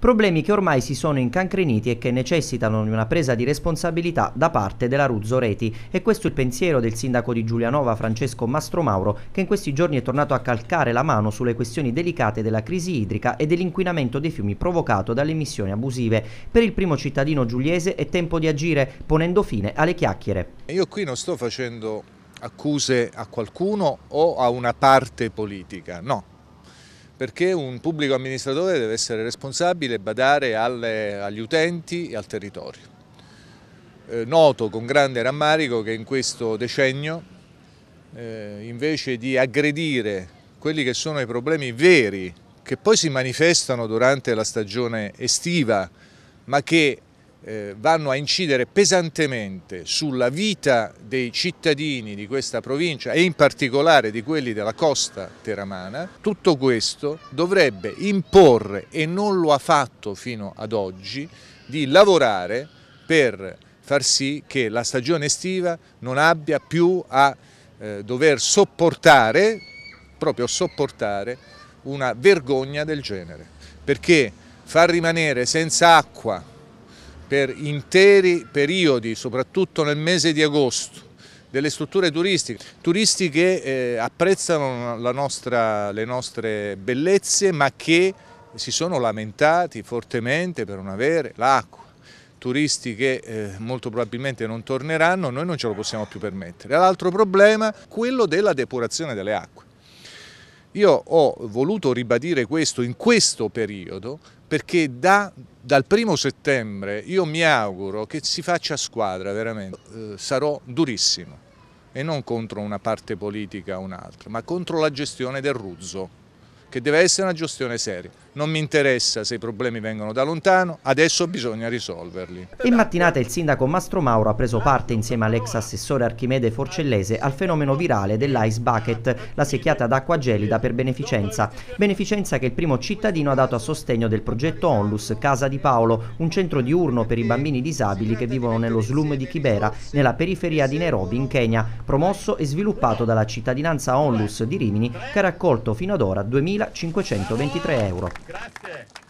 problemi che ormai si sono incancreniti e che necessitano di una presa di responsabilità da parte della Ruzzo Reti. E questo è il pensiero del sindaco di Giulianova Francesco Mastromauro, che in questi giorni è tornato a calcare la mano sulle questioni delicate della crisi idrica e dell'inquinamento dei fiumi provocato dalle emissioni abusive. Per il primo cittadino giuliese è tempo di agire, ponendo fine alle chiacchiere. Io qui non sto facendo accuse a qualcuno o a una parte politica, no, perché un pubblico amministratore deve essere responsabile e badare alle, agli utenti e al territorio. Eh, noto con grande rammarico che in questo decennio, eh, invece di aggredire quelli che sono i problemi veri, che poi si manifestano durante la stagione estiva, ma che eh, vanno a incidere pesantemente sulla vita dei cittadini di questa provincia e in particolare di quelli della costa teramana, tutto questo dovrebbe imporre, e non lo ha fatto fino ad oggi, di lavorare per far sì che la stagione estiva non abbia più a eh, dover sopportare, proprio sopportare, una vergogna del genere. Perché far rimanere senza acqua per interi periodi, soprattutto nel mese di agosto, delle strutture turistiche, turisti che eh, apprezzano nostra, le nostre bellezze ma che si sono lamentati fortemente per non avere l'acqua turisti che eh, molto probabilmente non torneranno, noi non ce lo possiamo più permettere. L'altro problema, quello della depurazione delle acque. Io ho voluto ribadire questo in questo periodo perché da dal primo settembre io mi auguro che si faccia squadra veramente. Eh, sarò durissimo e non contro una parte politica o un'altra, ma contro la gestione del Ruzzo che deve essere una gestione seria. Non mi interessa se i problemi vengono da lontano, adesso bisogna risolverli. In mattinata il sindaco Mastro Mauro ha preso parte insieme all'ex assessore Archimede Forcellese al fenomeno virale dell'ice bucket, la secchiata d'acqua gelida per beneficenza. Beneficenza che il primo cittadino ha dato a sostegno del progetto Onlus Casa di Paolo, un centro diurno per i bambini disabili che vivono nello slum di Kibera, nella periferia di Nairobi in Kenya, promosso e sviluppato dalla cittadinanza Onlus di Rimini che ha raccolto fino ad ora 2000 1523 euro. Grazie.